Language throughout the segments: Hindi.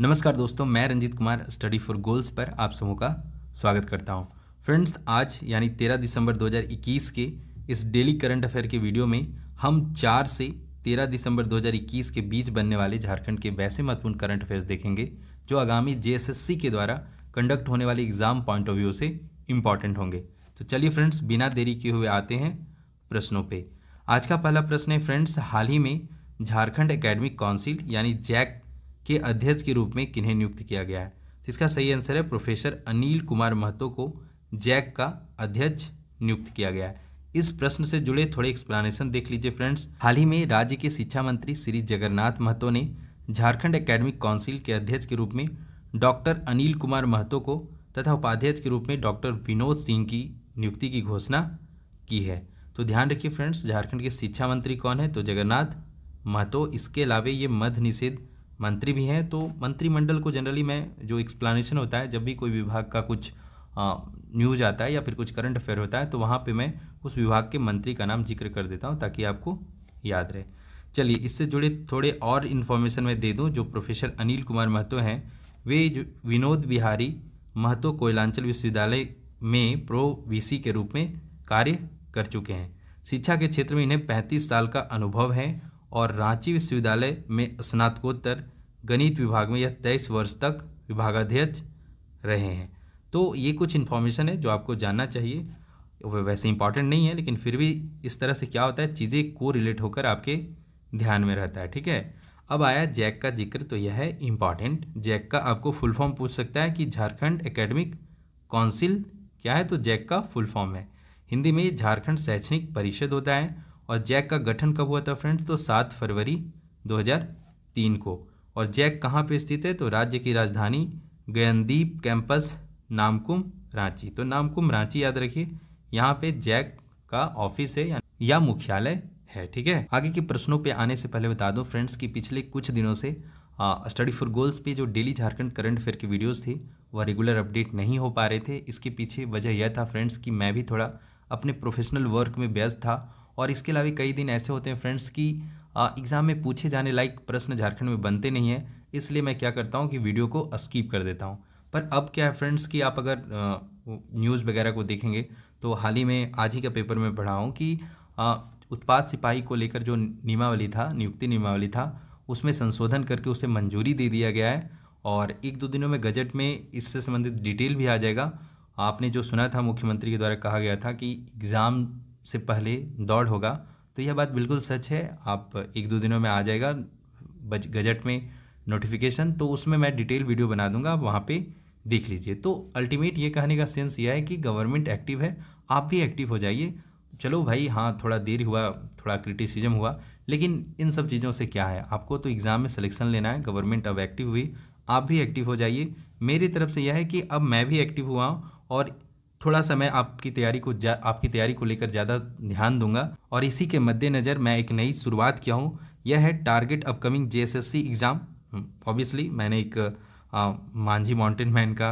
नमस्कार दोस्तों मैं Ranjeet Kumar Study for Goals पर आप सबों का स्वागत करता हूं फ्रेंड्स आज यानी 13 दिसंबर 2021 के इस डेली करंट अफेयर के वीडियो में हम चार से 13 दिसंबर 2021 के बीच बनने वाले झारखंड के वैसे महत्वपूर्ण करंट अफेयर्स देखेंगे जो आगामी जे के द्वारा कंडक्ट होने वाले एग्जाम पॉइंट ऑफ व्यू से इम्पॉर्टेंट होंगे तो चलिए फ्रेंड्स बिना देरी किए हुए आते हैं प्रश्नों पर आज का पहला प्रश्न है फ्रेंड्स हाल ही में झारखंड एकेडमिक काउंसिल यानी जैक के अध्यक्ष के रूप में किन्हें नियुक्त किया गया है तो इसका सही आंसर है प्रोफेसर अनिल कुमार महतो को जैक का अध्यक्ष नियुक्त किया गया है इस प्रश्न से जुड़े थोड़े एक्सप्लेनेशन देख लीजिए फ्रेंड्स हाल ही में राज्य के शिक्षा मंत्री श्री जगन्नाथ महतो ने झारखंड एकेडमिक काउंसिल के अध्यक्ष के रूप में डॉक्टर अनिल कुमार महतो को तथा उपाध्यक्ष के रूप में डॉक्टर विनोद सिंह की नियुक्ति की घोषणा की है तो ध्यान रखिए फ्रेंड्स झारखंड के शिक्षा मंत्री कौन है तो जगन्नाथ महतो इसके अलावा ये मध्य निषेध मंत्री भी हैं तो मंत्रिमंडल को जनरली मैं जो एक्सप्लानेशन होता है जब भी कोई विभाग का कुछ न्यूज आता है या फिर कुछ करंट अफेयर होता है तो वहाँ पे मैं उस विभाग के मंत्री का नाम जिक्र कर देता हूँ ताकि आपको याद रहे चलिए इससे जुड़े थोड़े और इन्फॉर्मेशन मैं दे दूँ जो प्रोफेसर अनिल कुमार महतो हैं वे विनोद बिहारी महतो कोयलांचल विश्वविद्यालय में प्रो वीसी के रूप में कार्य कर चुके हैं शिक्षा के क्षेत्र में इन्हें पैंतीस साल का अनुभव है और रांची विश्वविद्यालय में स्नातकोत्तर गणित विभाग में यह तेईस वर्ष तक विभागाध्यक्ष रहे हैं तो ये कुछ इन्फॉर्मेशन है जो आपको जानना चाहिए वैसे इंपॉर्टेंट नहीं है लेकिन फिर भी इस तरह से क्या होता है चीज़ें को रिलेट होकर आपके ध्यान में रहता है ठीक है अब आया जैक का जिक्र तो यह है इम्पॉर्टेंट जैक का आपको फुल फॉर्म पूछ सकता है कि झारखंड एकेडमिक काउंसिल क्या है तो जैक का फुल फॉर्म है हिंदी में झारखंड शैक्षणिक परिषद होता है और जैक का गठन कब हुआ था फ्रेंड्स तो सात फरवरी 2003 को और जैक कहाँ पे स्थित है तो राज्य की राजधानी गयनदीप कैंपस नामकुम रांची तो नामकुम रांची याद रखिए यहाँ पे जैक का ऑफिस है या मुख्यालय है ठीक है आगे के प्रश्नों पे आने से पहले बता दूँ फ्रेंड्स कि पिछले कुछ दिनों से स्टडी फॉर गोल्स पे जो डेली झारखंड करंट अफेयर की वीडियोस थी वह रेगुलर अपडेट नहीं हो पा रहे थे इसके पीछे वजह यह था फ्रेंड्स कि मैं भी थोड़ा अपने प्रोफेशनल वर्क में व्यस्त था और इसके अलावा कई दिन ऐसे होते हैं फ्रेंड्स कि एग्ज़ाम में पूछे जाने लायक प्रश्न झारखंड में बनते नहीं हैं इसलिए मैं क्या करता हूँ कि वीडियो को स्कीप कर देता हूँ पर अब क्या है फ्रेंड्स कि आप अगर न्यूज़ वगैरह को देखेंगे तो हाल ही में आज ही का पेपर में पढ़ा हूँ कि आ, उत्पाद सिपाही को लेकर जो नियमावली था नियुक्ति नियमावली था उसमें संशोधन करके उसे मंजूरी दे दिया गया है और एक दो दिनों में गजट में इससे संबंधित डिटेल भी आ जाएगा आपने जो सुना था मुख्यमंत्री के द्वारा कहा गया था कि एग्ज़ाम से पहले दौड़ होगा तो यह बात बिल्कुल सच है आप एक दो दिनों में आ जाएगा बज गजट में नोटिफिकेशन तो उसमें मैं डिटेल वीडियो बना दूंगा आप वहाँ पर देख लीजिए तो अल्टीमेट ये कहने का सेंस यह है कि गवर्नमेंट एक्टिव है आप भी एक्टिव हो जाइए चलो भाई हाँ थोड़ा देर हुआ थोड़ा क्रिटिसिज्म हुआ लेकिन इन सब चीज़ों से क्या है आपको तो एग्ज़ाम में सिलेक्शन लेना है गवर्नमेंट अब एक्टिव हुई आप भी एक्टिव हो जाइए मेरी तरफ से यह है कि अब मैं भी एक्टिव हुआ हूँ और थोड़ा सा मैं आपकी तैयारी को आपकी तैयारी को लेकर ज़्यादा ध्यान दूंगा और इसी के मद्देनज़र मैं एक नई शुरुआत किया हूँ यह है target upcoming J exam obviously मैंने एक आ, मांझी माउंटेन मैन का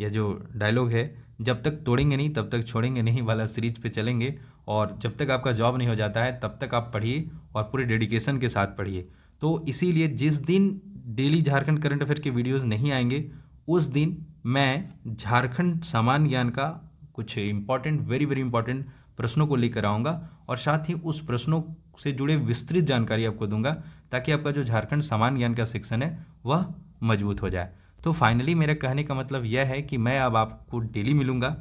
यह जो डायलॉग है जब तक तोड़ेंगे नहीं तब तक छोड़ेंगे नहीं वाला सीरीज पे चलेंगे और जब तक आपका जॉब नहीं हो जाता है तब तक आप पढ़िए और पूरे डेडिकेशन के साथ पढ़िए तो इसीलिए जिस दिन डेली झारखंड करंट अफेयर के वीडियोस नहीं आएंगे उस दिन मैं झारखंड सामान्य ज्ञान का कुछ इंपॉर्टेंट वेरी वेरी इंपॉर्टेंट प्रश्नों को लेकर आऊँगा और साथ ही उस प्रश्नों से जुड़े विस्तृत जानकारी आपको दूंगा ताकि आपका जो झारखंड सामान्य ज्ञान का सेक्शन है वह मजबूत हो जाए तो फाइनली मेरा कहने का मतलब यह है कि मैं अब आपको डेली मिलूंगा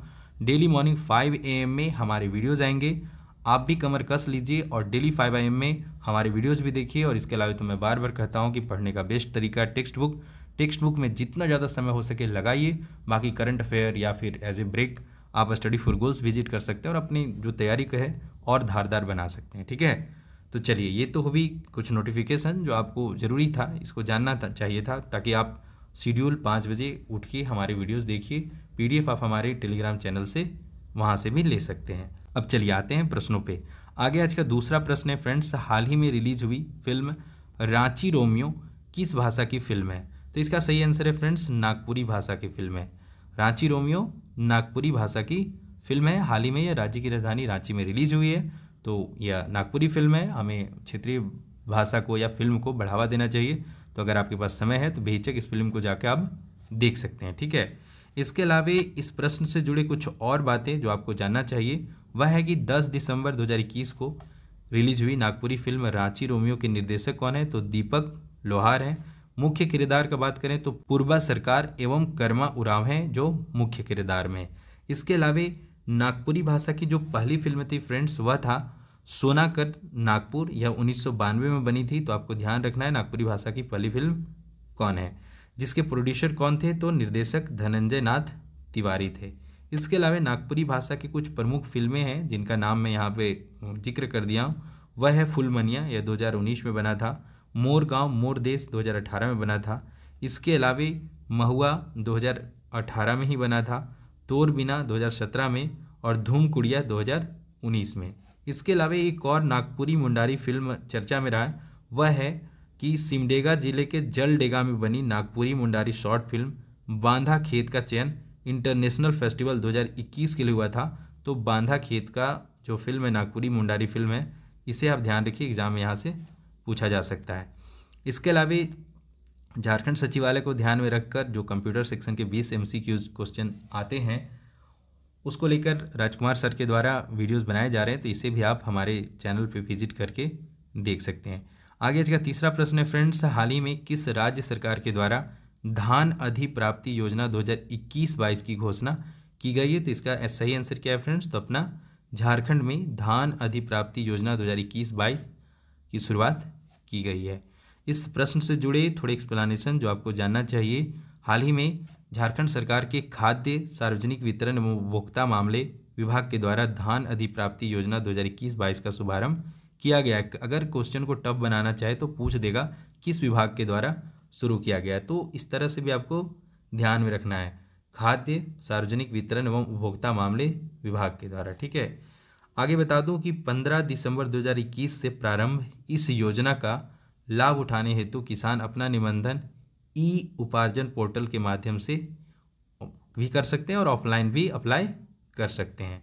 डेली मॉर्निंग 5 एम में हमारे वीडियोज़ आएंगे आप भी कमर कस लीजिए और डेली 5 एम में हमारे वीडियोज़ भी देखिए और इसके अलावा तो मैं बार बार कहता हूँ कि पढ़ने का बेस्ट तरीका टेक्स्ट बुक टेक्स्ट बुक में जितना ज़्यादा समय हो सके लगाइए बाकी करंट अफेयर या फिर एज ए ब्रेक आप स्टडी फॉर गोल्स विजिट कर सकते हैं और अपनी जो तैयारी का है और धारदार बना सकते हैं ठीक है तो चलिए ये तो हुई कुछ नोटिफिकेशन जो आपको ज़रूरी था इसको जानना था, चाहिए था ताकि आप शेड्यूल पाँच बजे उठ के हमारे वीडियोस देखिए पीडीएफ आप हमारे टेलीग्राम चैनल से वहाँ से भी ले सकते हैं अब चलिए आते हैं प्रश्नों पे आगे आज का दूसरा प्रश्न है फ्रेंड्स हाल ही में रिलीज हुई फिल्म रांची रोमियो किस भाषा की फिल्म है तो इसका सही आंसर है फ्रेंड्स नागपुरी भाषा की फिल्म है रांची रोमियो नागपुरी भाषा की फिल्म है हाल ही में यह राज्य की राजधानी रांची में रिलीज हुई है तो यह नागपुरी फिल्म है हमें क्षेत्रीय भाषा को या फिल्म को बढ़ावा देना चाहिए तो अगर आपके पास समय है तो बेहिचक इस फिल्म को जाके आप देख सकते हैं ठीक है इसके अलावा इस प्रश्न से जुड़े कुछ और बातें जो आपको जानना चाहिए वह है कि 10 दिसंबर 2021 को रिलीज हुई नागपुरी फिल्म रांची रोमियो के निर्देशक कौन है तो दीपक लोहार हैं मुख्य किरदार का बात करें तो पूर्वा सरकार एवं कर्मा उराव हैं जो मुख्य किरदार में इसके अलावे नागपुरी भाषा की जो पहली फिल्म थी फ्रेंड्स वह था सोनाकर नागपुर यह उन्नीस में बनी थी तो आपको ध्यान रखना है नागपुरी भाषा की पहली फिल्म कौन है जिसके प्रोड्यूसर कौन थे तो निर्देशक धनंजय नाथ तिवारी थे इसके अलावा नागपुरी भाषा की कुछ प्रमुख फिल्में हैं जिनका नाम मैं यहाँ पे जिक्र कर दिया हूँ वह है फुलमनिया यह 2019 में बना था मोर गांव मोर देश 2018 में बना था इसके अलावे महुआ 2018 में ही बना था तोरबिना 2017 में और धूम कुड़िया 2019 में इसके अलावा एक और नागपुरी मुंडारी फिल्म चर्चा में रहा है वह है कि सिमडेगा जिले के जलडेगा में बनी नागपुरी मुंडारी शॉर्ट फिल्म बांधा खेत का चयन इंटरनेशनल फेस्टिवल 2021 के लिए हुआ था तो बांधा खेत का जो फिल्म है नागपुरी मुंडारी फिल्म है इसे आप ध्यान रखिए एग्ज़ाम यहाँ से पूछा जा सकता है इसके अलावा झारखंड सचिवालय को ध्यान में रखकर जो कंप्यूटर सेक्शन के 20 एम क्वेश्चन आते हैं उसको लेकर राजकुमार सर के द्वारा वीडियोस बनाए जा रहे हैं तो इसे भी आप हमारे चैनल पे विजिट करके देख सकते हैं आगे इसका तीसरा प्रश्न है फ्रेंड्स हाल ही में किस राज्य सरकार के द्वारा धान अधिप्राप्ति योजना 2021-22 की घोषणा की गई है तो इसका सही आंसर क्या है फ्रेंड्स तो अपना झारखंड में धान अधिप्राप्ति योजना दो हज़ार की शुरुआत की गई है इस प्रश्न से जुड़े थोड़े एक्सप्लानेशन जो आपको जानना चाहिए हाल ही में झारखंड सरकार के खाद्य सार्वजनिक वितरण एवं उपभोक्ता मामले विभाग के द्वारा धान अधिप्राप्ति योजना 2021-22 का शुभारंभ किया गया अगर क्वेश्चन को टफ बनाना चाहे तो पूछ देगा किस विभाग के द्वारा शुरू किया गया तो इस तरह से भी आपको ध्यान में रखना है खाद्य सार्वजनिक वितरण एवं उपभोक्ता मामले विभाग के द्वारा ठीक है आगे बता दूं कि 15 दिसंबर 2021 से प्रारंभ इस योजना का लाभ उठाने हेतु किसान अपना निबंधन ई उपार्जन पोर्टल के माध्यम से भी कर सकते हैं और ऑफलाइन भी अप्लाई कर सकते हैं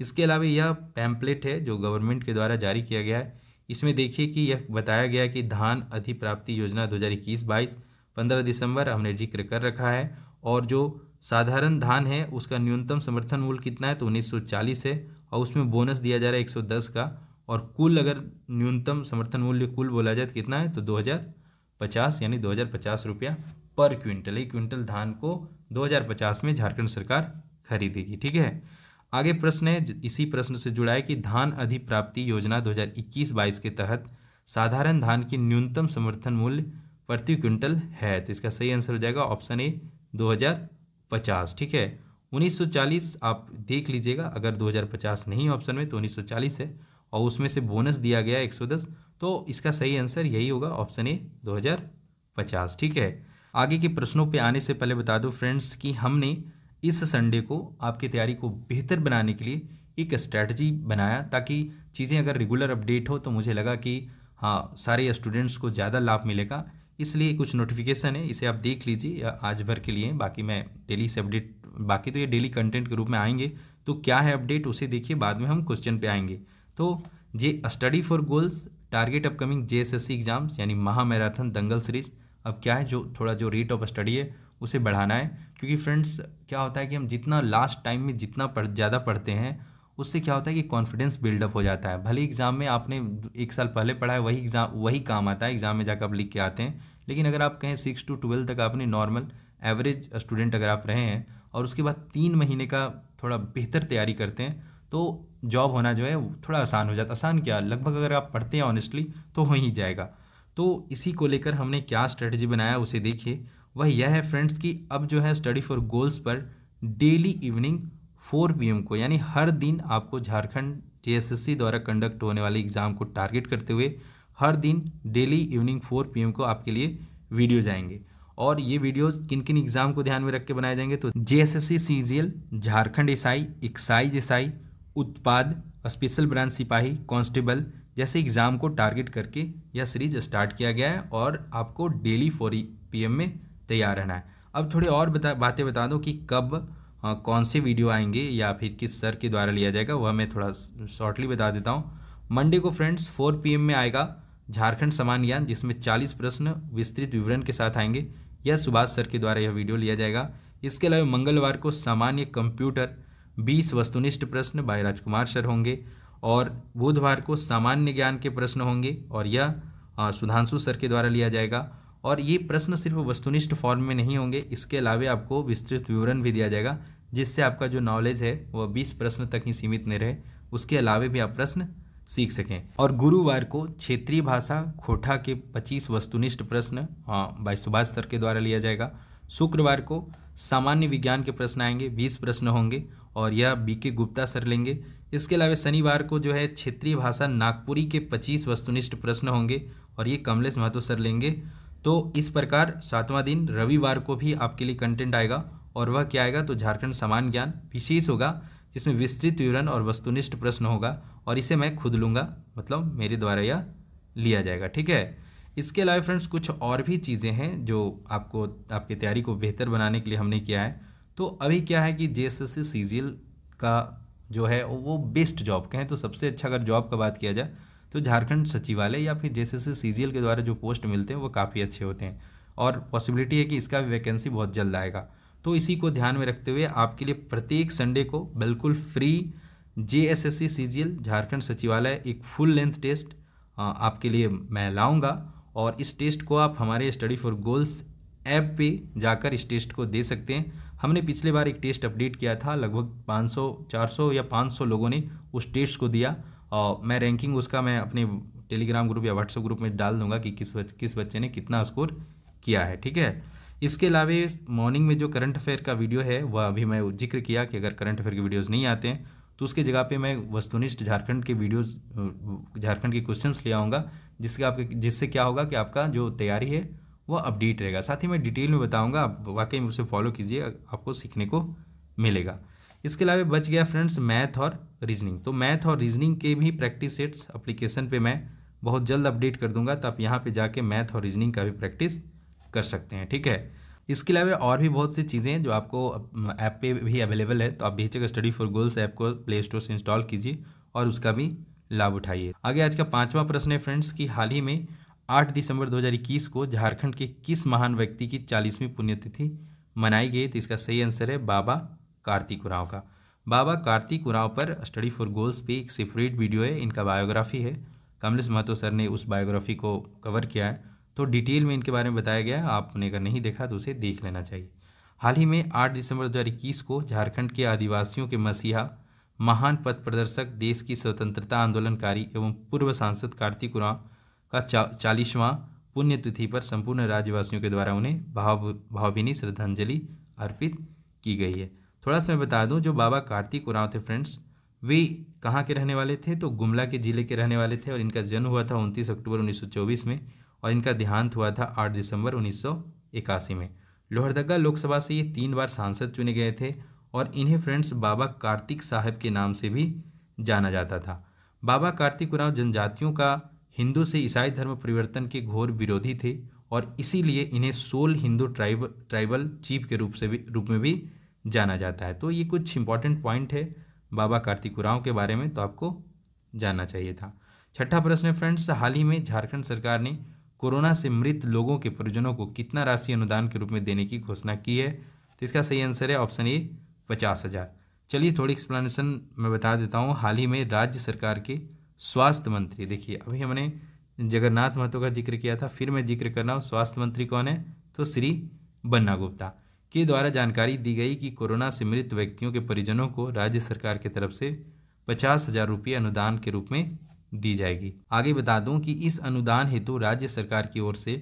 इसके अलावा यह पैम्पलेट है जो गवर्नमेंट के द्वारा जारी किया गया है इसमें देखिए कि यह बताया गया कि धान अधिप्राप्ति योजना 2021 बाईस पंद्रह दिसंबर हमने जिक्र कर रखा है और जो साधारण धान है उसका न्यूनतम समर्थन मूल्य कितना है तो 1940 है और उसमें बोनस दिया जा रहा है दस का और कुल अगर न्यूनतम समर्थन मूल्य कुल बोला जाए तो कितना है तो 2050 यानी 2050 रुपया पर क्विंटल एक क्विंटल धान को 2050 में झारखंड सरकार खरीदेगी ठीक है आगे प्रश्न है इसी प्रश्न से जुड़ा है कि धान अधिप्राप्ति योजना 2021-22 के तहत साधारण धान की न्यूनतम समर्थन मूल्य प्रति क्विंटल है तो इसका सही आंसर हो जाएगा ऑप्शन ए पचास ठीक है 1940 आप देख लीजिएगा अगर 2050 नहीं ऑप्शन में तो 1940 है और उसमें से बोनस दिया गया 110 तो इसका सही आंसर यही होगा ऑप्शन ए 2050 ठीक है आगे के प्रश्नों पे आने से पहले बता दो फ्रेंड्स कि हमने इस संडे को आपकी तैयारी को बेहतर बनाने के लिए एक स्ट्रैटी बनाया ताकि चीज़ें अगर रेगुलर अपडेट हो तो मुझे लगा कि हाँ सारे स्टूडेंट्स को ज़्यादा लाभ मिलेगा इसलिए कुछ नोटिफिकेशन है इसे आप देख लीजिए आज भर के लिए बाकी मैं डेली से अपडेट बाकी तो ये डेली कंटेंट के रूप में आएंगे तो क्या है अपडेट उसे देखिए बाद में हम क्वेश्चन पे आएंगे तो जे Study for Goals target upcoming J exams यानी महा मैराथन दंगल सीरीज अब क्या है जो थोड़ा जो रेट ऑफ स्टडी है उसे बढ़ाना है क्योंकि फ्रेंड्स क्या होता है कि हम जितना लास्ट टाइम में जितना पढ़ ज़्यादा पढ़ते हैं उससे क्या होता है कि कॉन्फिडेंस बिल्डअप हो जाता है भले एग्ज़ाम में आपने एक साल पहले पढ़ा है वही एग्ज़ाम वही काम आता है एग्ज़ाम में जाकर आप लिख के आते हैं लेकिन अगर आप कहें सिक्स टू ट्वेल्व तक आपने नॉर्मल एवरेज स्टूडेंट अगर आप रहे हैं और उसके बाद तीन महीने का थोड़ा बेहतर तैयारी करते हैं तो जॉब होना जो है थोड़ा आसान हो जाता आसान क्या लगभग अगर आप पढ़ते हैं ऑनेस्टली तो हो ही जाएगा तो इसी को लेकर हमने क्या स्ट्रेटजी बनाया उसे देखिए वह यह है फ्रेंड्स कि अब जो है स्टडी फॉर गोल्स पर डेली इवनिंग फोर पी को यानी हर दिन आपको झारखंड जेएसएससी द्वारा कंडक्ट होने वाले एग्ज़ाम को टारगेट करते हुए हर दिन डेली इवनिंग फोर पी को आपके लिए वीडियो जाएंगे और ये वीडियोस किन किन एग्ज़ाम को ध्यान में रख के बनाए जाएंगे तो J S S C C G L Jharkhand ईसाई एक्साइज ईसाई उत्पाद स्पेशल ब्रांच सिपाही कांस्टेबल जैसे एग्ज़ाम को टारगेट करके यह सीरीज स्टार्ट किया गया है और आपको डेली फोर पी में तैयार रहना है अब थोड़े और बता बातें बता दो कि कब आ, कौन से वीडियो आएंगे या फिर किस सर के द्वारा लिया जाएगा वह मैं थोड़ा शॉर्टली बता देता हूँ मंडे को फ्रेंड्स पी एम में आएगा झारखंड समान ज्ञान जिसमें 40 प्रश्न विस्तृत विवरण के साथ आएंगे यह सुभाष सर के द्वारा यह वीडियो लिया जाएगा इसके अलावा मंगलवार को सामान्य कंप्यूटर 20 वस्तुनिष्ठ प्रश्न बाय राजकुमार सर होंगे और बुधवार को सामान्य ज्ञान के प्रश्न होंगे और यह सुधांशु सर के द्वारा लिया जाएगा और ये प्रश्न सिर्फ वस्तुनिष्ठ फॉर्म में नहीं होंगे इसके अलावा आपको विस्तृत विवरण भी दिया जाएगा जिससे आपका जो नॉलेज है वह बीस प्रश्न तक ही सीमित नहीं रहे उसके अलावा भी आप प्रश्न सीख सकें और गुरुवार को क्षेत्रीय भाषा खोठा के 25 वस्तुनिष्ठ प्रश्न हाँ, भाई सुभाष सर के द्वारा लिया जाएगा शुक्रवार को सामान्य विज्ञान के प्रश्न आएंगे 20 प्रश्न होंगे और यह बी के गुप्ता सर लेंगे इसके अलावा शनिवार को जो है क्षेत्रीय भाषा नागपुरी के 25 वस्तुनिष्ठ प्रश्न होंगे और ये कमलेश महतो सर लेंगे तो इस प्रकार सातवां दिन रविवार को भी आपके लिए कंटेंट आएगा और वह क्या आएगा तो झारखंड समान ज्ञान विशेष होगा जिसमें विस्तृत विवरण और वस्तुनिष्ठ प्रश्न होगा और इसे मैं खुद लूँगा मतलब मेरे द्वारा यह लिया जाएगा ठीक है इसके अलावा फ्रेंड्स कुछ और भी चीज़ें हैं जो आपको आपकी तैयारी को बेहतर बनाने के लिए हमने किया है तो अभी क्या है कि जे एस का जो है वो बेस्ट जॉब कहें तो सबसे अच्छा अगर जॉब का बात किया जाए तो झारखंड सचिवालय या फिर जे सी के द्वारा जो पोस्ट मिलते हैं वो काफ़ी अच्छे होते हैं और पॉसिबिलिटी है कि इसका भी वैकेंसी बहुत जल्द आएगा तो इसी को ध्यान में रखते हुए आपके लिए प्रत्येक संडे को बिल्कुल free J S S C C G L Jharkhand सचिवालय एक फुल लेंथ टेस्ट आपके लिए मैं लाऊंगा और इस टेस्ट को आप हमारे स्टडी फॉर गोल्स ऐप पे जाकर इस टेस्ट को दे सकते हैं हमने पिछले बार एक टेस्ट अपडेट किया था लगभग 500 400 या 500 लोगों ने उस टेस्ट को दिया और मैं रैंकिंग उसका मैं अपने टेलीग्राम ग्रुप या व्हाट्सएप ग्रुप में डाल दूंगा कि किस बच, किस बच्चे ने कितना स्कोर किया है ठीक है इसके अलावा मॉर्निंग में जो करंट अफेयर का वीडियो है वह अभी मैं जिक्र किया कि अगर करंट अफेयर के वीडियोज़ नहीं आते हैं तो उसके जगह पे मैं वस्तुनिष्ठ झारखंड के वीडियोस झारखंड के क्वेश्चंस ले आऊँगा जिसके आपके जिससे क्या होगा कि आपका जो तैयारी है वह अपडेट रहेगा साथ ही मैं डिटेल में बताऊँगा आप वाकई में उसे फॉलो कीजिए आपको सीखने को मिलेगा इसके अलावा बच गया फ्रेंड्स मैथ और रीजनिंग तो मैथ और रीजनिंग के भी प्रैक्टिस सेट्स अप्लीकेशन पर मैं बहुत जल्द अपडेट कर दूंगा तो आप यहाँ पर जाके मैथ और रीजनिंग का भी प्रैक्टिस कर सकते हैं ठीक है इसके अलावा और भी बहुत सी चीज़ें जो आपको ऐप पे भी अवेलेबल है तो आप बेचक स्टडी फॉर गोल्स ऐप को प्ले स्टोर से इंस्टॉल कीजिए और उसका भी लाभ उठाइए आगे आज का पाँचवा प्रश्न है फ्रेंड्स कि हाल ही में आठ दिसंबर 2021 को झारखंड के किस महान व्यक्ति की चालीसवीं पुण्यतिथि मनाई गई तो इसका सही आंसर है बाबा कार्तिक उराव का बाबा कार्तिक उराव पर स्टडी फॉर गोल्स पे एक सेपरेट वीडियो है इनका बायोग्राफी है कमलेश महतो सर ने उस बायोग्राफी को कवर किया है तो डिटेल में इनके बारे में बताया गया आपने अगर नहीं देखा तो उसे देख लेना चाहिए हाल ही में 8 दिसंबर 2021 को झारखंड के आदिवासियों के मसीहा महान पथ प्रदर्शक देश की स्वतंत्रता आंदोलनकारी एवं पूर्व सांसद कार्तिक उरांव का चा, चालीसवां पुण्यतिथि पर संपूर्ण राज्यवासियों के द्वारा उन्हें भाव भावभीनी श्रद्धांजलि अर्पित की गई है थोड़ा सा मैं बता दूं जो बाबा कार्तिक उरांव थे फ्रेंड्स वे कहाँ के रहने वाले थे तो गुमला के ज़िले के रहने वाले थे और इनका जन्म हुआ था उनतीस अक्टूबर 1924 में और इनका देहांत हुआ था 8 दिसंबर उन्नीस में लोहरदगा लोकसभा से ये तीन बार सांसद चुने गए थे और इन्हें फ्रेंड्स बाबा कार्तिक साहब के नाम से भी जाना जाता था बाबा कार्तिक उराव जनजातियों का हिंदू से ईसाई धर्म परिवर्तन के घोर विरोधी थे और इसीलिए इन्हें सोल हिंदू ट्राइब ट्राइबल चीफ के रूप से भी रूप में भी जाना जाता है तो ये कुछ इंपॉर्टेंट पॉइंट है बाबा कार्तिक उराव के बारे में तो आपको जानना चाहिए था छठा प्रश्न फ्रेंड्स हाल ही में झारखंड सरकार ने कोरोना से मृत लोगों के परिजनों को कितना राशि अनुदान के रूप में देने की घोषणा की है तो इसका सही आंसर है ऑप्शन ए पचास हज़ार चलिए थोड़ी एक्सप्लेनेशन मैं बता देता हूँ हाल ही में राज्य सरकार के स्वास्थ्य मंत्री देखिए अभी हमने जगन्नाथ महतो का जिक्र किया था फिर मैं जिक्र कर रहा हूँ स्वास्थ्य मंत्री कौन है तो श्री बन्ना गुप्ता के द्वारा जानकारी दी गई कि कोरोना से मृत व्यक्तियों के परिजनों को राज्य सरकार की तरफ से पचास हज़ार रुपये अनुदान के रूप में दी जाएगी आगे बता दूं कि इस अनुदान हेतु राज्य सरकार की ओर से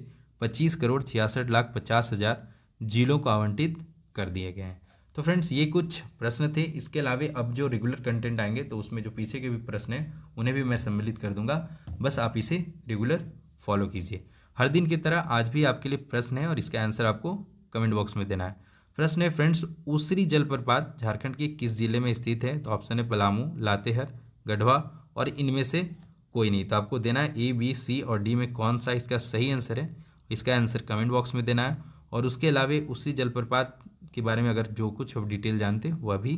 25 करोड़ छियासठ लाख पचास हज़ार जिलों को आवंटित कर दिए गए हैं तो फ्रेंड्स ये कुछ प्रश्न थे इसके अलावा अब जो रेगुलर कंटेंट आएंगे तो उसमें जो पीछे के भी प्रश्न हैं उन्हें भी मैं सम्मिलित कर दूंगा बस आप इसे रेगुलर फॉलो कीजिए हर दिन की तरह आज भी आपके लिए प्रश्न है और इसका आंसर आपको कमेंट बॉक्स में देना है प्रश्न है फ्रेंड्स उसरी जलप्रपात झारखंड के किस जिले में स्थित है तो ऑप्शन है पलामू लातेहर गढ़वा और इनमें से कोई नहीं तो आपको देना है ए बी सी और डी में कौन सा इसका सही आंसर है इसका आंसर कमेंट बॉक्स में देना है और उसके अलावे उसी जलप्रपात के बारे में अगर जो कुछ आप डिटेल जानते हैं वह भी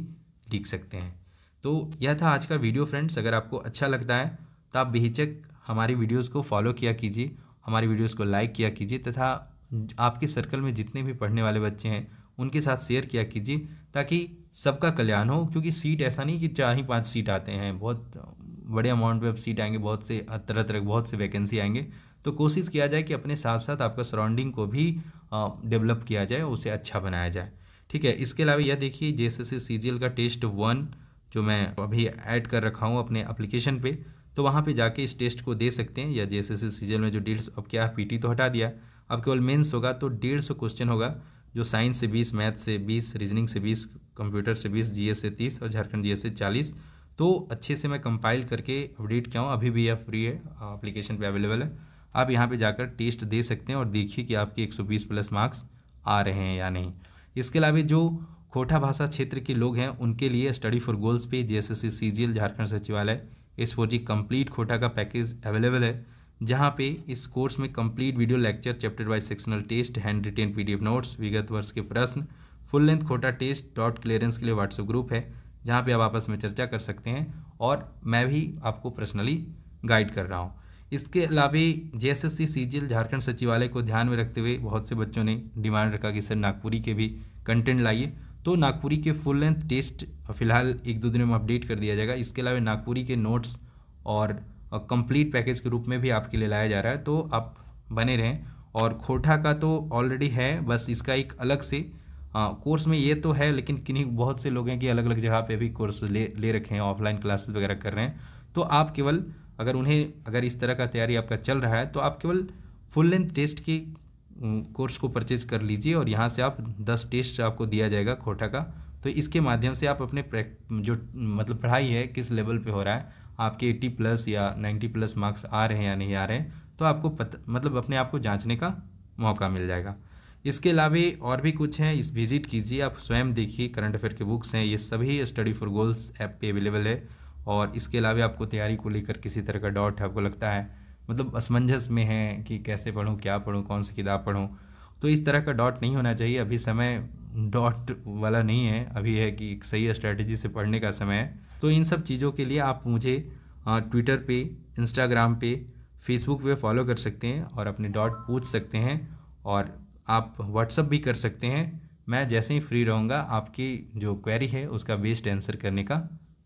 लिख सकते हैं तो यह था आज का वीडियो फ्रेंड्स अगर आपको अच्छा लगता है तो आप बेहिचक हमारी वीडियोज़ को फॉलो किया कीजिए हमारी वीडियोज़ को लाइक किया कीजिए तथा आपके सर्कल में जितने भी पढ़ने वाले बच्चे हैं उनके साथ शेयर किया कीजिए ताकि सबका कल्याण हो क्योंकि सीट ऐसा नहीं कि चार ही पांच सीट आते हैं बहुत बड़े अमाउंट पे अब सीट आएंगे बहुत से तरह तरह बहुत से वैकेंसी आएंगे तो कोशिश किया जाए कि अपने साथ साथ आपका सराउंडिंग को भी डेवलप किया जाए उसे अच्छा बनाया जाए ठीक है इसके अलावा यह देखिए जे सी का टेस्ट वन जो मैं अभी ऐड कर रखा हूँ अपने अप्लीकेशन पे तो वहाँ पे जाके इस टेस्ट को दे सकते हैं या जे सी में जो डेढ़ सौ अब क्या पीटी तो हटा दिया अब केवल मेंस होगा तो डेढ़ सौ क्वेश्चन होगा जो साइंस से बीस मैथ से बीस रीजनिंग से बीस कंप्यूटर से बीस जीएस से तीस और झारखंड जीएस से चालीस तो अच्छे से मैं कंपाइल करके अपडेट किया हूँ अभी भी यह फ्री है अप्लीकेशन पे अवेलेबल है आप यहाँ पे जाकर टेस्ट दे सकते हैं और देखिए कि आपके 120 प्लस मार्क्स आ रहे हैं या नहीं इसके अलावा जो खोटा भाषा क्षेत्र के लोग हैं उनके लिए स्टडी फॉर गोल्स पे जे एस एस झारखंड सचिवालय एस फोर जी कम्प्लीट खोटा का पैकेज अवेलेबल है जहाँ पे इस कोर्स में complete video lecture chapter wise sectional test hand written PDF notes विगत वर्ष के प्रश्न फुल लेंथ खोटा टेस्ट डॉट क्लियरेंस के लिए व्हाट्सएप ग्रुप है जहाँ पे आप आपस में चर्चा कर सकते हैं और मैं भी आपको पर्सनली गाइड कर रहा हूँ इसके अलावा जे एस एस झारखंड सचिवालय को ध्यान में रखते हुए बहुत से बच्चों ने डिमांड रखा कि सर नागपुरी के भी कंटेंट लाइए तो नागपुरी के फुल लेंथ टेस्ट फिलहाल एक दो दिनों में अपडेट कर दिया जाएगा इसके अलावा नागपुरी के नोट्स और कंप्लीट पैकेज के रूप में भी आपके लिए लाया जा रहा है तो आप बने रहें और खोटा का तो ऑलरेडी है बस इसका एक अलग से कोर्स हाँ, में ये तो है लेकिन किन्हीं बहुत से लोग हैं कि अलग अलग जगह पे भी कोर्स ले ले रखे हैं ऑफलाइन क्लासेस वगैरह कर रहे हैं तो आप केवल अगर उन्हें अगर इस तरह का तैयारी आपका चल रहा है तो आप केवल फुल लेंथ टेस्ट के कोर्स को परचेज कर लीजिए और यहाँ से आप दस टेस्ट आपको दिया जाएगा खोटा का तो इसके माध्यम से आप अपने जो मतलब पढ़ाई है किस लेवल पे हो रहा है आपके 80 प्लस या 90 प्लस मार्क्स आ रहे हैं या नहीं आ रहे हैं तो आपको पत, मतलब अपने आप को जांचने का मौका मिल जाएगा इसके अलावा और भी कुछ हैं इस विजिट कीजिए आप स्वयं देखिए करंट अफेयर के बुक्स हैं ये सभी स्टडी फॉर गोल्स ऐप पे अवेलेबल है और इसके अलावा आपको तैयारी को लेकर किसी तरह का डॉट आपको लगता है मतलब असमंजस में है कि कैसे पढ़ूँ क्या पढ़ूँ कौन सी किताब पढ़ूँ तो इस तरह का डॉट नहीं होना चाहिए अभी समय डॉट वाला नहीं है अभी है कि एक सही स्ट्रैटेजी से पढ़ने का समय है तो इन सब चीज़ों के लिए आप मुझे ट्विटर पे इंस्टाग्राम पे फेसबुक पे फॉलो कर सकते हैं और अपने डॉट पूछ सकते हैं और आप व्हाट्सअप भी कर सकते हैं मैं जैसे ही फ्री रहूँगा आपकी जो क्वेरी है उसका बेस्ट आंसर करने का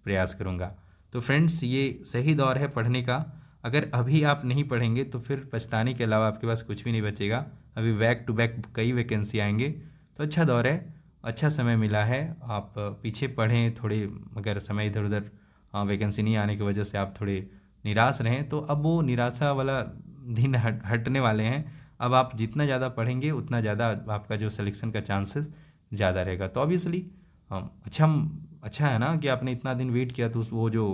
प्रयास करूँगा तो फ्रेंड्स ये सही दौर है पढ़ने का अगर अभी आप नहीं पढ़ेंगे तो फिर पछताने के अलावा आपके पास कुछ भी नहीं बचेगा अभी बैक टू बैक कई वैकेंसी आएंगे तो अच्छा दौर है अच्छा समय मिला है आप पीछे पढ़ें थोड़े मगर समय इधर उधर वैकेंसी नहीं आने की वजह से आप थोड़े निराश रहें तो अब वो निराशा वाला दिन हट हटने वाले हैं अब आप जितना ज़्यादा पढ़ेंगे उतना ज़्यादा आपका जो सिलेक्शन का चांसेस ज़्यादा रहेगा तो ऑब्वियसली अच्छा अच्छा है ना कि आपने इतना दिन वेट किया तो वो जो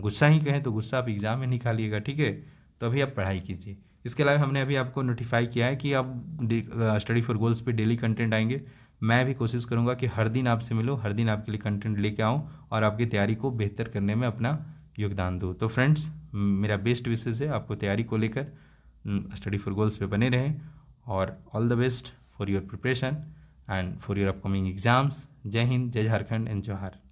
गुस्सा ही कहें तो गुस्सा आप एग्ज़ाम में निकालिएगा ठीक है तो अभी आप पढ़ाई कीजिए इसके अलावा हमने अभी आपको नोटिफाई किया है कि आप स्टडी फॉर गोल्स पे डेली कंटेंट आएंगे मैं भी कोशिश करूँगा कि हर दिन आपसे मिलो हर दिन आपके लिए कंटेंट लेके आऊँ और आपकी तैयारी को बेहतर करने में अपना योगदान दूँ तो फ्रेंड्स मेरा बेस्ट विशेष है आपको तैयारी को लेकर स्टडी फॉर गोल्स पे बने रहें और all the best for your preparation and for your upcoming exams जय हिंद जय झारखंड एंड जोहार